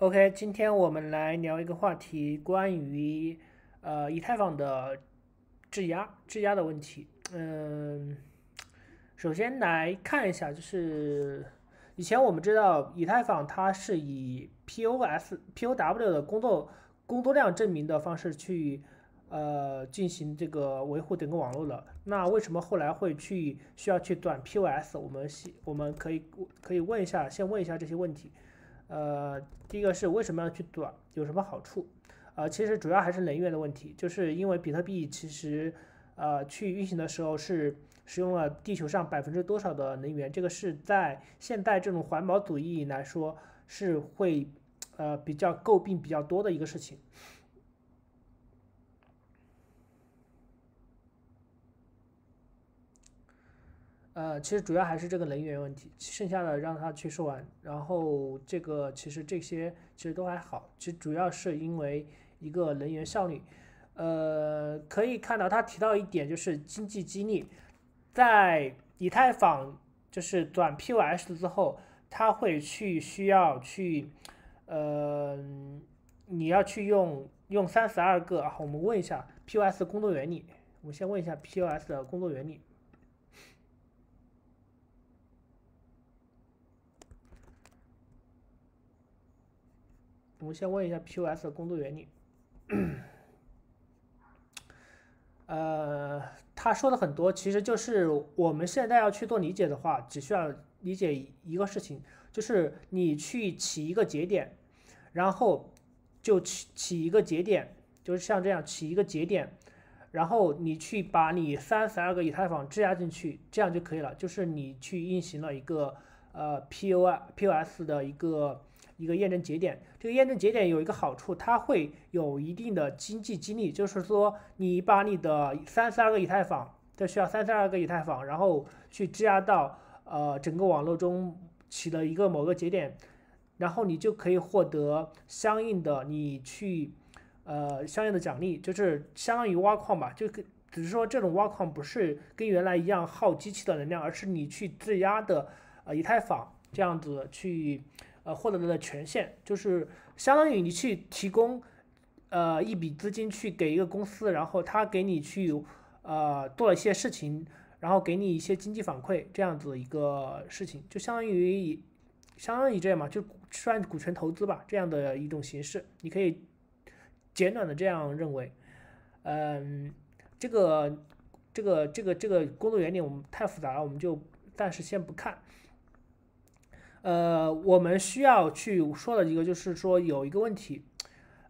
OK，今天我们来聊一个话题，关于呃以太坊的质押质押的问题。嗯，首先来看一下，就是以前我们知道以太坊它是以 POS POW 的工作工作量证明的方式去呃进行这个维护整个网络的。那为什么后来会去需要去转 POS？我们我们可以可以问一下，先问一下这些问题。呃，第一个是为什么要去短，有什么好处？呃，其实主要还是能源的问题，就是因为比特币其实，呃，去运行的时候是使用了地球上百分之多少的能源，这个是在现代这种环保主义来说是会呃比较诟病比较多的一个事情。呃，其实主要还是这个能源问题，剩下的让他去说完。然后这个其实这些其实都还好，其实主要是因为一个能源效率。呃，可以看到他提到一点就是经济激励，在以太坊就是转 p o s 之后，他会去需要去，呃，你要去用用三十二个，我们问一下 p o s 工作原理，我们先问一下 p o s 的工作原理。我们先问一下 POS 的工作原理。呃，他说的很多，其实就是我们现在要去做理解的话，只需要理解一个事情，就是你去起一个节点，然后就起起一个节点，就是像这样起一个节点，然后你去把你三十二个以太坊质押进去，这样就可以了。就是你去运行了一个呃 p o i POS 的一个。一个验证节点，这个验证节点有一个好处，它会有一定的经济激励，就是说，你把你的三十二个以太坊，这需要三十二个以太坊，然后去质押到呃整个网络中起了一个某个节点，然后你就可以获得相应的你去呃相应的奖励，就是相当于挖矿吧，就跟只是说这种挖矿不是跟原来一样耗机器的能量，而是你去质押的呃以太坊这样子去。呃，获得的权限，就是相当于你去提供，呃，一笔资金去给一个公司，然后他给你去，呃，做了一些事情，然后给你一些经济反馈，这样子一个事情，就相当于，相当于这样嘛，就算股权投资吧，这样的一种形式，你可以简短的这样认为，嗯，这个，这个，这个，这个工作原理我们太复杂了，我们就暂时先不看。呃，我们需要去说的一个就是说有一个问题，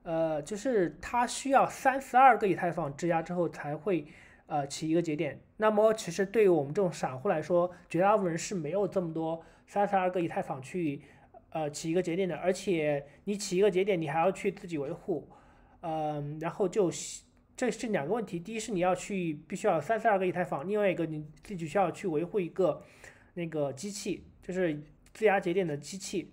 呃，就是它需要三十二个以太坊质押之后才会呃起一个节点。那么其实对于我们这种散户来说，绝大部分人是没有这么多三十二个以太坊去呃起一个节点的。而且你起一个节点，你还要去自己维护，嗯，然后就这是两个问题。第一是你要去必须要三十二个以太坊，另外一个你自己需要去维护一个那个机器，就是。质押节点的机器，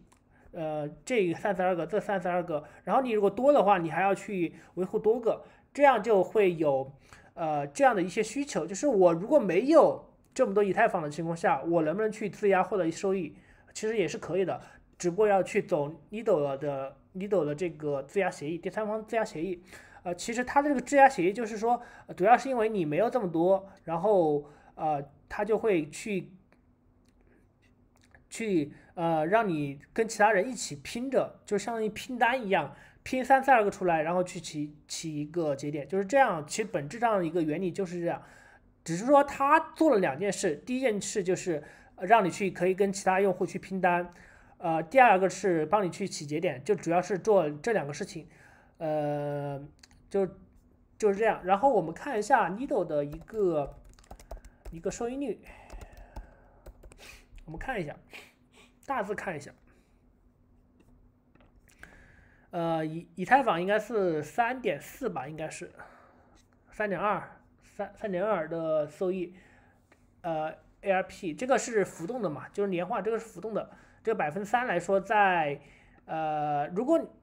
呃，这三十二个，这三十二个，然后你如果多的话，你还要去维护多个，这样就会有，呃，这样的一些需求。就是我如果没有这么多以太坊的情况下，我能不能去质押获得收益？其实也是可以的，只不过要去走 n e 了 d l e 的 n e d l e 的这个质押协议，第三方质押协议。呃，其实它的这个质押协议就是说，主要是因为你没有这么多，然后呃，它就会去。去呃，让你跟其他人一起拼着，就相当于拼单一样，拼三四个出来，然后去起起一个节点，就是这样。其实本质上的一个原理就是这样，只是说他做了两件事，第一件事就是让你去可以跟其他用户去拼单，呃，第二个是帮你去起节点，就主要是做这两个事情，呃，就就是这样。然后我们看一下 Needle 的一个一个收益率。我们看一下，大致看一下，呃，以以太坊应该是三点四吧，应该是三点二三三点二的收益，呃，ARP 这个是浮动的嘛，就是年化这个是浮动的，这个百分三来说，在呃，如果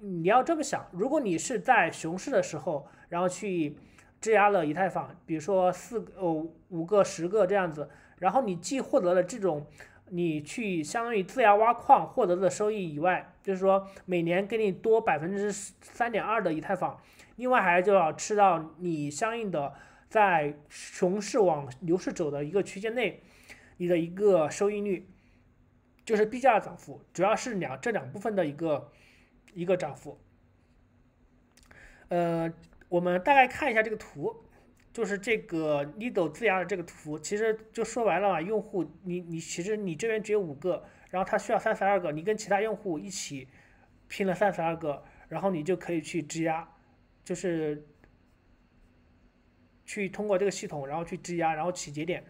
你要这么想，如果你是在熊市的时候，然后去质押了以太坊，比如说四哦五个十个这样子。然后你既获得了这种你去相当于自家挖矿获得的收益以外，就是说每年给你多百分之三点二的以太坊，另外还就要吃到你相应的在熊市往牛市走的一个区间内你的一个收益率，就是币价涨幅，主要是两这两部分的一个一个涨幅。呃，我们大概看一下这个图。就是这个一斗质押的这个图，其实就说白了嘛。用户，你你其实你这边只有五个，然后他需要三十二个，你跟其他用户一起拼了三十二个，然后你就可以去质押，就是去通过这个系统，然后去质押，然后起节点。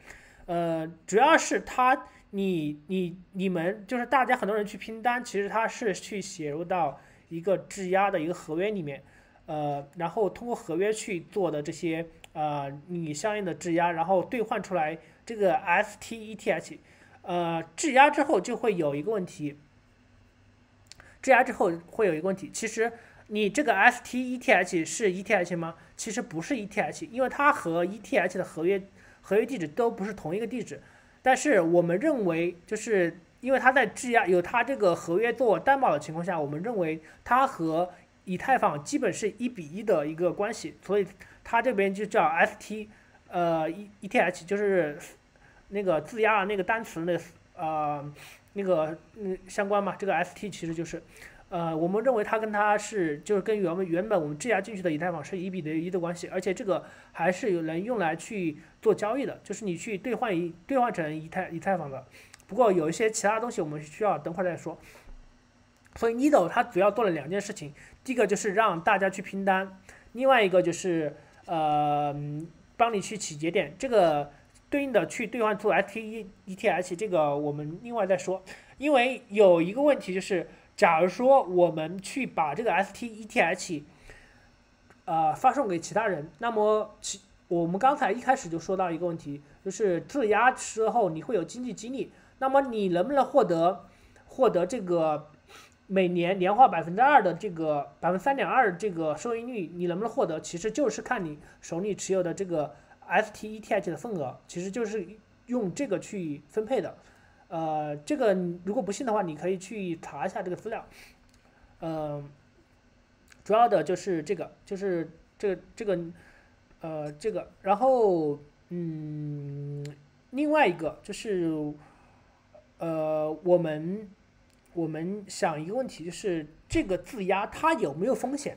呃，主要是他，你你你们就是大家很多人去拼单，其实他是去写入到一个质押的一个合约里面。呃，然后通过合约去做的这些，呃，你相应的质押，然后兑换出来这个 S T E T H，呃，质押之后就会有一个问题，质押之后会有一个问题。其实你这个 S T E T H 是 E T H 吗？其实不是 E T H，因为它和 E T H 的合约合约地址都不是同一个地址。但是我们认为，就是因为它在质押有它这个合约做担保的情况下，我们认为它和。以太坊基本是一比一的一个关系，所以它这边就叫 S T，呃，E E T H 就是那个质押那个单词那呃那个嗯相关嘛。这个 S T 其实就是，呃，我们认为它跟它是就是跟原原本我们质押进去的以太坊是一比的一的关系，而且这个还是有人用来去做交易的，就是你去兑换一兑换成以太以太坊的。不过有一些其他东西我们需要等会儿再说。所以 Needle 它主要做了两件事情，第一个就是让大家去拼单，另外一个就是呃帮你去起节点，这个对应的去兑换出 STE ETH 这个我们另外再说，因为有一个问题就是，假如说我们去把这个 STE ETH，呃发送给其他人，那么其我们刚才一开始就说到一个问题，就是质押之后你会有经济激励，那么你能不能获得获得这个？每年年化百分之二的这个百分之三点二这个收益率，你能不能获得？其实就是看你手里持有的这个 STETH 的份额，其实就是用这个去分配的。呃，这个如果不信的话，你可以去查一下这个资料。呃，主要的就是这个，就是这这个，呃，这个，然后嗯，另外一个就是呃，我们。我们想一个问题，就是这个质押它有没有风险？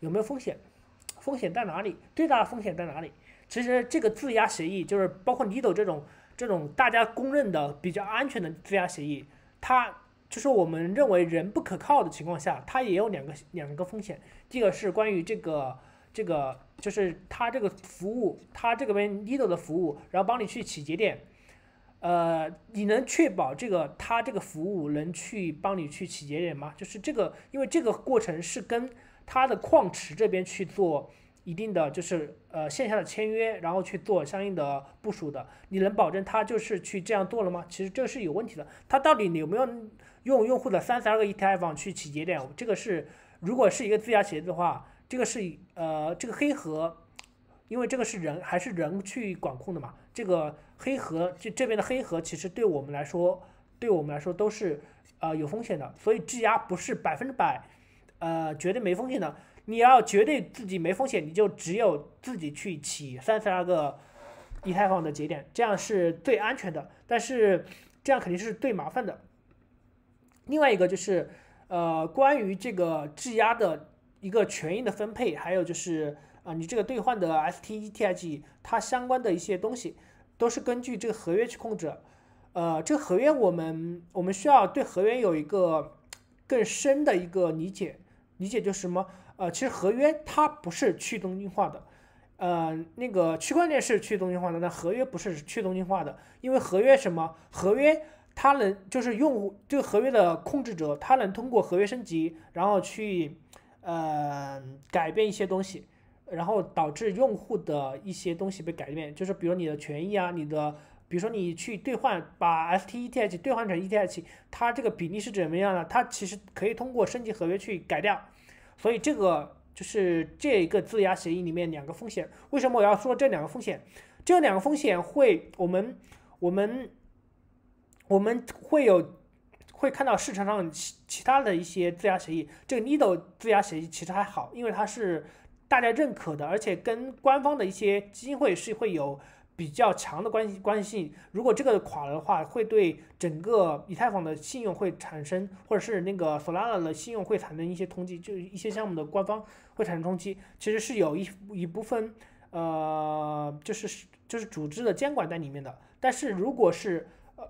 有没有风险？风险在哪里？最大的风险在哪里？其实这个质押协议，就是包括 Nido 这种这种大家公认的比较安全的质押协议，它就是我们认为人不可靠的情况下，它也有两个两个风险。第一个是关于这个这个，就是它这个服务，它这边 Nido 的服务，然后帮你去起节点。呃，你能确保这个他这个服务能去帮你去起节点吗？就是这个，因为这个过程是跟他的矿池这边去做一定的，就是呃线下的签约，然后去做相应的部署的。你能保证他就是去这样做了吗？其实这是有问题的。他到底有没有用用户的三十二个 ETH 去起节点？这个是，如果是一个自家企业的话，这个是呃这个黑盒，因为这个是人还是人去管控的嘛？这个黑盒，这这边的黑盒其实对我们来说，对我们来说都是呃有风险的，所以质押不是百分之百，呃绝对没风险的。你要绝对自己没风险，你就只有自己去起三十二个以太坊的节点，这样是最安全的，但是这样肯定是最麻烦的。另外一个就是，呃关于这个质押的一个权益的分配，还有就是。啊，你这个兑换的 s t e t h 它相关的一些东西，都是根据这个合约去控制。呃，这个合约我们我们需要对合约有一个更深的一个理解。理解就是什么？呃，其实合约它不是去中心化的。呃，那个区块链是去中心化的，那合约不是去中心化的。因为合约什么？合约它能就是用这个合约的控制者，他能通过合约升级，然后去呃改变一些东西。然后导致用户的一些东西被改变，就是比如你的权益啊，你的，比如说你去兑换把 S T E T H 兑换成 E T H，它这个比例是怎么样的？它其实可以通过升级合约去改掉，所以这个就是这一个质押协议里面两个风险。为什么我要说这两个风险？这两个风险会我们我们我们会有会看到市场上其其他的一些质押协议，这个 Nido 质押协议其实还好，因为它是。大家认可的，而且跟官方的一些基金会是会有比较强的关系关系。如果这个垮了的话，会对整个以太坊的信用会产生，或者是那个 Solana 的信用会产生一些冲击，就是一些项目的官方会产生冲击。其实是有一一部分，呃，就是就是组织的监管在里面的。但是如果是呃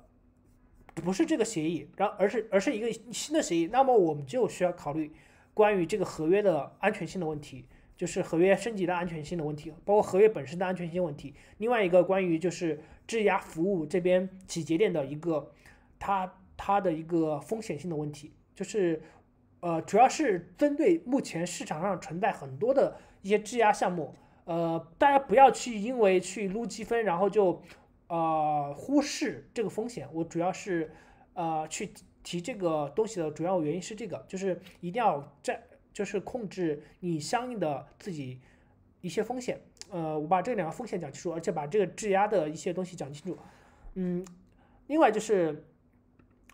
不是这个协议，然后而是而是一个新的协议，那么我们就需要考虑关于这个合约的安全性的问题。就是合约升级的安全性的问题，包括合约本身的安全性问题。另外一个关于就是质押服务这边几节点的一个，它它的一个风险性的问题，就是呃，主要是针对目前市场上存在很多的一些质押项目，呃，大家不要去因为去撸积分，然后就呃忽视这个风险。我主要是呃去提这个东西的主要原因是这个，就是一定要在。就是控制你相应的自己一些风险，呃，我把这两个风险讲清楚，而且把这个质押的一些东西讲清楚，嗯，另外就是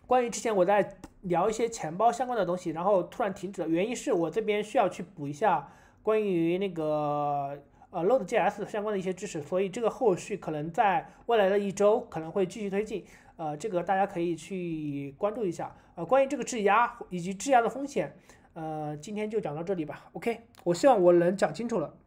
关于之前我在聊一些钱包相关的东西，然后突然停止了，原因是我这边需要去补一下关于那个呃 Load JS 相关的一些知识，所以这个后续可能在未来的一周可能会继续推进，呃，这个大家可以去关注一下，呃，关于这个质押以及质押的风险。呃，今天就讲到这里吧。OK，我希望我能讲清楚了。